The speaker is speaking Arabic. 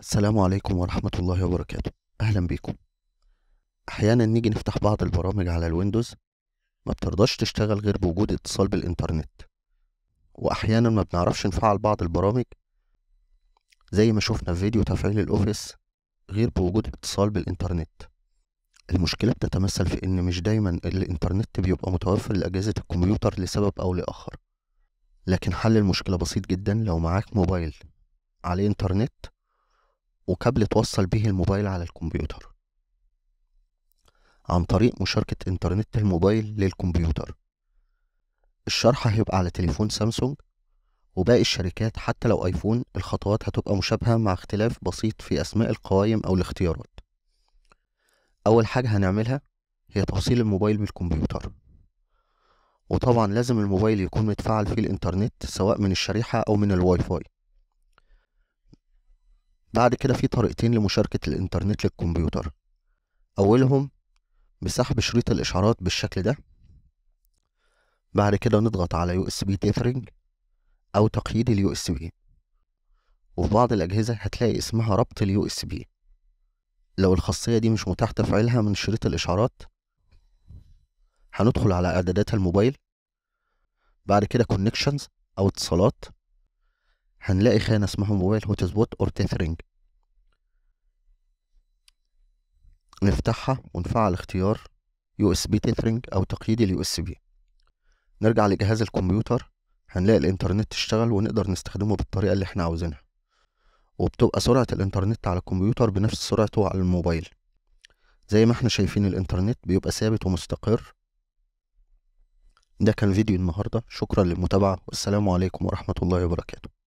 السلام عليكم ورحمة الله وبركاته أهلا بيكم أحيانا نيجي نفتح بعض البرامج على الويندوز ما بترضاش تشتغل غير بوجود اتصال بالإنترنت وأحيانا ما بنعرفش نفعل بعض البرامج زي ما شفنا في فيديو تفعيل الأوفيس غير بوجود اتصال بالإنترنت المشكلة بتتمثل في إن مش دايما الإنترنت بيبقى متوفر لأجهزة الكمبيوتر لسبب أو لآخر لكن حل المشكلة بسيط جدا لو معاك موبايل عليه إنترنت وكابل توصل به الموبايل على الكمبيوتر عن طريق مشاركة إنترنت الموبايل للكمبيوتر الشرح هيبقى على تليفون سامسونج وباقي الشركات حتى لو ايفون الخطوات هتبقى مشابهة مع اختلاف بسيط في اسماء القوائم او الاختيارات اول حاجة هنعملها هي توصيل الموبايل بالكمبيوتر وطبعا لازم الموبايل يكون متفعل فيه الانترنت سواء من الشريحة او من الواي فاي بعد كده في طريقتين لمشاركة الإنترنت للكمبيوتر أولهم بسحب شريط الإشعارات بالشكل ده بعد كده نضغط على USB Tethering أو تقييد اس USB وفي بعض الأجهزة هتلاقي اسمها ربط اس USB لو الخاصية دي مش متاح تفعيلها من شريط الإشعارات هندخل على إعدادات الموبايل بعد كده Connections أو اتصالات هنلاقي خانة اسمها موبايل هوت سبوت اور تيثرينج نفتحها ونفعل اختيار يو اس بي تيثرينج او تقييد اليو اس بي نرجع لجهاز الكمبيوتر هنلاقي الانترنت اشتغل ونقدر نستخدمه بالطريقة اللي احنا عاوزينها وبتبقى سرعة الانترنت على الكمبيوتر بنفس سرعته على الموبايل زي ما احنا شايفين الانترنت بيبقى ثابت ومستقر ده كان فيديو النهاردة شكرا للمتابعة والسلام عليكم ورحمة الله وبركاته